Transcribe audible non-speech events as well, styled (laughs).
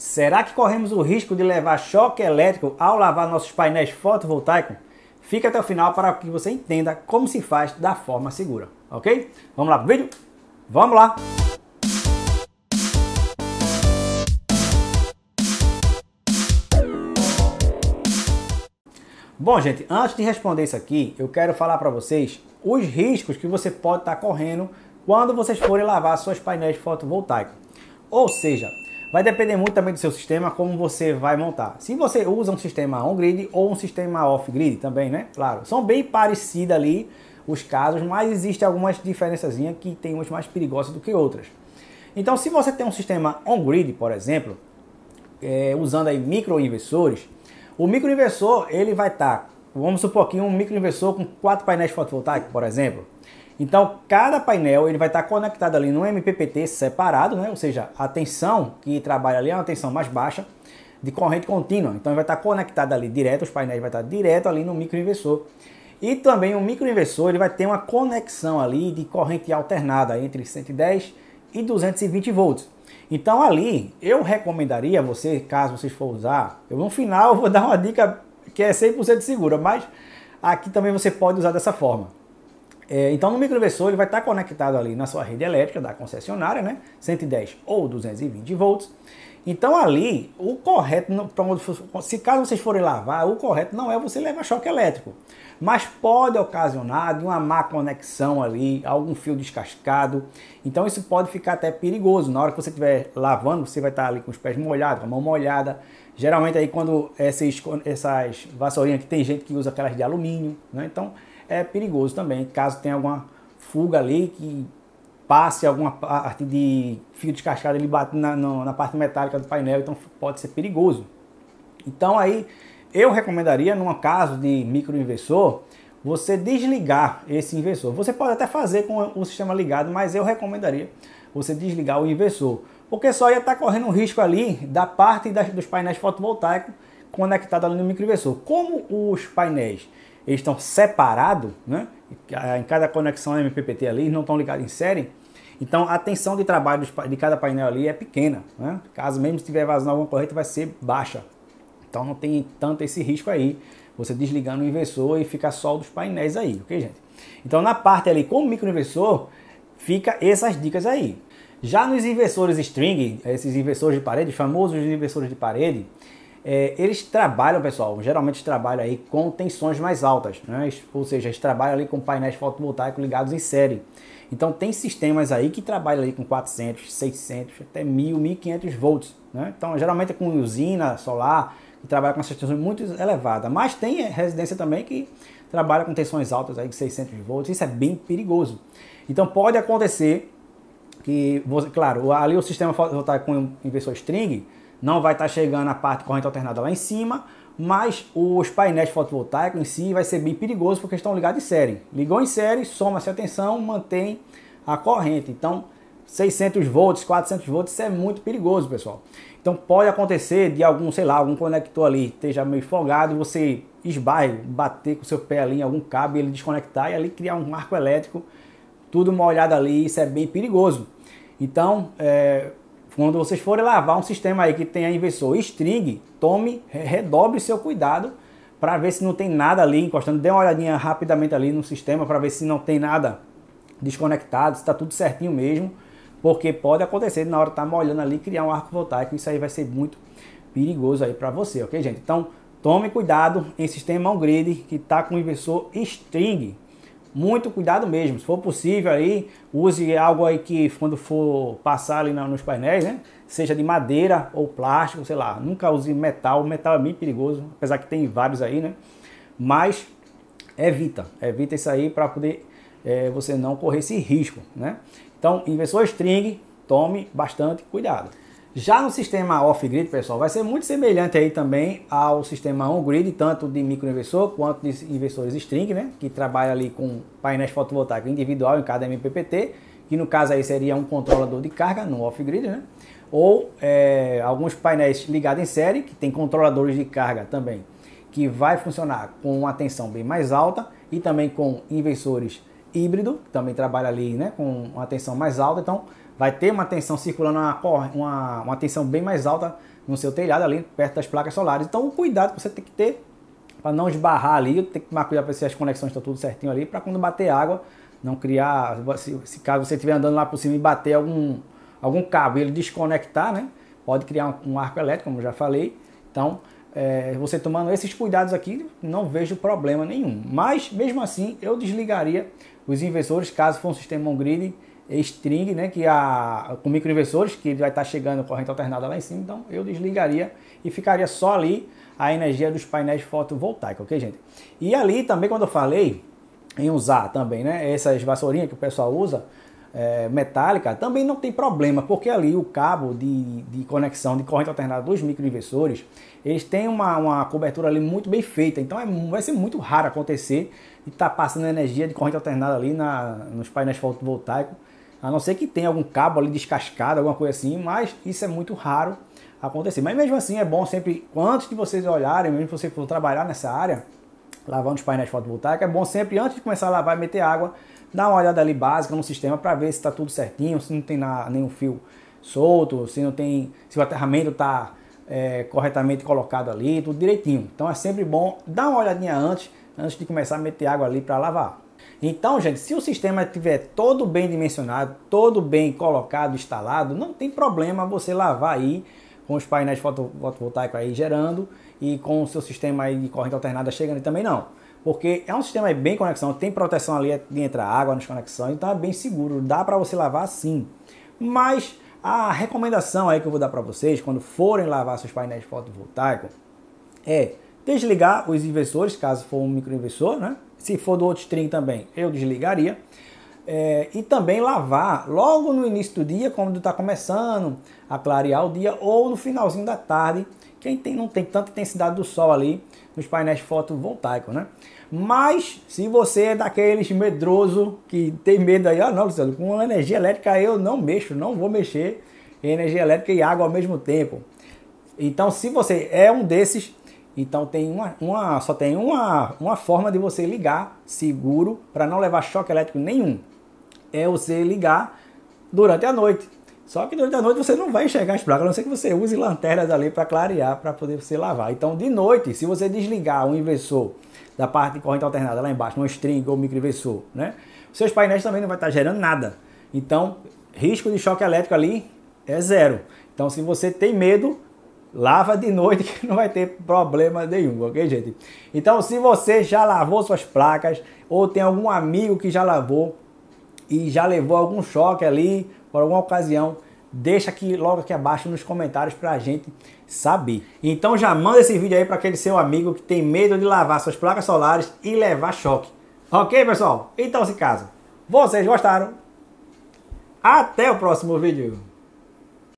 Será que corremos o risco de levar choque elétrico ao lavar nossos painéis fotovoltaicos? Fica até o final para que você entenda como se faz da forma segura, ok? Vamos lá pro vídeo? Vamos lá! Bom, gente, antes de responder isso aqui, eu quero falar para vocês os riscos que você pode estar tá correndo quando vocês forem lavar seus painéis fotovoltaicos. Ou seja, Vai depender muito também do seu sistema, como você vai montar. Se você usa um sistema on-grid ou um sistema off-grid também, né? Claro, são bem parecidos ali os casos, mas existem algumas diferenças que tem umas mais perigosas do que outras. Então, se você tem um sistema on-grid, por exemplo, é, usando aí microinversores, o microinversor ele vai estar, tá, vamos supor aqui um microinversor com quatro painéis fotovoltaicos, por exemplo. Então, cada painel ele vai estar conectado ali no MPPT separado, né? ou seja, a tensão que trabalha ali é uma tensão mais baixa de corrente contínua. Então, ele vai estar conectado ali direto, os painéis vai estar direto ali no microinversor. E também o microinversor ele vai ter uma conexão ali de corrente alternada entre 110 e 220 volts. Então ali eu recomendaria a você, caso vocês for usar, eu no final (laughs) vou dar uma dica que é 100% segura, mas aqui também você pode usar dessa forma. É, então, no microinversor, ele vai estar tá conectado ali na sua rede elétrica da concessionária, né? 110 ou 220 volts. Então, ali, o correto, se caso vocês forem lavar, o correto não é você levar choque elétrico, mas pode ocasionar de uma má conexão ali, algum fio descascado. Então, isso pode ficar até perigoso. Na hora que você estiver lavando, você vai estar ali com os pés molhados, com a mão molhada. Geralmente, aí, quando essas, essas vassourinhas que tem gente que usa aquelas de alumínio, né? Então, é perigoso também, caso tenha alguma fuga ali que passe alguma parte de fio descascado, ele bate na, na parte metálica do painel, então pode ser perigoso. Então aí eu recomendaria, num caso de microinversor, você desligar esse inversor. Você pode até fazer com o sistema ligado, mas eu recomendaria você desligar o inversor, porque só ia estar correndo um risco ali da parte das, dos painéis fotovoltaicos conectado ali no microinversor. Como os painéis eles estão separados, né? Ah, em cada conexão MPPT ali, não estão ligados em série. Então a tensão de trabalho de cada painel ali é pequena. Né? Caso mesmo se tiver vazando alguma corrente, vai ser baixa. Então não tem tanto esse risco aí. Você desligando o inversor e ficar só dos painéis aí, ok, gente? Então na parte ali com o microinversor, fica essas dicas aí. Já nos inversores string, esses inversores de parede, famosos inversores de parede, é, eles trabalham, pessoal, geralmente trabalham aí com tensões mais altas, né? ou seja, eles trabalham ali com painéis fotovoltaicos ligados em série. Então tem sistemas aí que trabalham ali com 400, 600, até 1000, 1500 volts. Né? Então geralmente é com usina solar, que trabalha com essas tensões muito elevadas. Mas tem residência também que trabalha com tensões altas aí de 600 volts. Isso é bem perigoso. Então pode acontecer que, claro, ali o sistema fotovoltaico com inversor string não vai estar tá chegando a parte de corrente alternada lá em cima, mas os painéis fotovoltaicos em si vai ser bem perigoso porque estão ligados em série. Ligou em série, soma-se a tensão, mantém a corrente. Então, 600 volts, 400 volts, isso é muito perigoso, pessoal. Então pode acontecer de algum, sei lá, algum conector ali esteja meio folgado, você esbarre, bater com seu pé ali em algum cabo e ele desconectar e ali criar um arco elétrico, tudo molhado ali, isso é bem perigoso. Então, é, quando vocês forem lavar um sistema aí que tenha inversor string, tome, redobre seu cuidado para ver se não tem nada ali encostando. Dê uma olhadinha rapidamente ali no sistema para ver se não tem nada desconectado, se está tudo certinho mesmo. Porque pode acontecer na hora de estar tá molhando ali, criar um arco voltaico. Isso aí vai ser muito perigoso aí para você, ok, gente? Então, tome cuidado em sistema on-grid que está com inversor string muito cuidado mesmo. Se for possível aí, use algo aí que quando for passar ali nos painéis, né? Seja de madeira ou plástico, sei lá. Nunca use metal. Metal é muito perigoso, apesar que tem vários aí, né? Mas evita, evita isso aí para poder é, você não correr esse risco, né? Então, inversor string, tome bastante cuidado. Já no sistema off-grid, pessoal, vai ser muito semelhante aí também ao sistema on-grid, tanto de microinversor quanto de inversores string, né? Que trabalha ali com painéis fotovoltaicos individual em cada MPPT, que no caso aí seria um controlador de carga no off-grid, né? Ou é, alguns painéis ligados em série, que tem controladores de carga também, que vai funcionar com uma tensão bem mais alta e também com inversores híbrido, que também trabalha ali né, com uma tensão mais alta. Então, vai ter uma tensão circulando, uma, uma, uma tensão bem mais alta no seu telhado ali, perto das placas solares. Então, o cuidado que você tem que ter para não esbarrar ali, tem que tomar cuidado para ver se as conexões estão tá tudo certinho ali, para quando bater água, não criar, se, se caso você estiver andando lá por cima e bater algum, algum cabo e ele desconectar, né? Pode criar um, um arco elétrico, como já falei. Então, é, você tomando esses cuidados aqui, não vejo problema nenhum. Mas, mesmo assim, eu desligaria os inversores caso for um sistema on-grid string, né, que a, com microinversores, que vai estar tá chegando corrente alternada lá em cima, então eu desligaria e ficaria só ali a energia dos painéis fotovoltaicos, ok, gente? E ali também, quando eu falei em usar também, né, essas vassourinhas que o pessoal usa, é, metálica, também não tem problema, porque ali o cabo de, de conexão de corrente alternada dos microinversores, eles têm uma, uma cobertura ali muito bem feita, então é, vai ser muito raro acontecer de estar tá passando energia de corrente alternada ali na, nos painéis fotovoltaicos, a não ser que tenha algum cabo ali descascado, alguma coisa assim, mas isso é muito raro acontecer. Mas mesmo assim é bom sempre, antes de vocês olharem, mesmo que você for trabalhar nessa área, lavando os painéis fotovoltaicos, é bom sempre, antes de começar a lavar e meter água, dar uma olhada ali básica no sistema para ver se está tudo certinho, se não tem na, nenhum fio solto, se não tem. se o aterramento está é, corretamente colocado ali, tudo direitinho. Então é sempre bom dar uma olhadinha antes, antes de começar a meter água ali para lavar. Então, gente, se o sistema tiver todo bem dimensionado, todo bem colocado, instalado, não tem problema você lavar aí com os painéis fotovoltaicos aí gerando e com o seu sistema aí de corrente alternada chegando também não. Porque é um sistema bem conexão, tem proteção ali entrar água nas conexões, então é bem seguro, dá para você lavar sim. Mas a recomendação aí que eu vou dar para vocês quando forem lavar seus painéis fotovoltaicos é desligar os inversores, caso for um microinversor, né? se for do outro string também, eu desligaria. É, e também lavar logo no início do dia, quando está começando a clarear o dia, ou no finalzinho da tarde, quem tem, não tem tanta intensidade do sol ali nos painéis fotovoltaicos, né? Mas se você é daqueles medroso que tem medo aí, ah não, Luciano, com energia elétrica eu não mexo, não vou mexer em energia elétrica e água ao mesmo tempo. Então, se você é um desses, então tem uma, uma, só tem uma, uma forma de você ligar seguro para não levar choque elétrico nenhum. É você ligar durante a noite. Só que durante a noite você não vai enxergar as placas, a não ser que você use lanternas ali para clarear, para poder você lavar. Então de noite, se você desligar o inversor da parte de corrente alternada lá embaixo, um string ou micro inversor né? Seus painéis também não vai estar gerando nada. Então, risco de choque elétrico ali é zero. Então, se você tem medo, lava de noite que não vai ter problema nenhum, ok, gente? Então, se você já lavou suas placas ou tem algum amigo que já lavou e já levou algum choque ali por alguma ocasião, deixa aqui logo aqui abaixo nos comentários para a gente saber. Então já manda esse vídeo aí para aquele seu amigo que tem medo de lavar suas placas solares e levar choque. Ok, pessoal? Então, se caso vocês gostaram, até o próximo vídeo.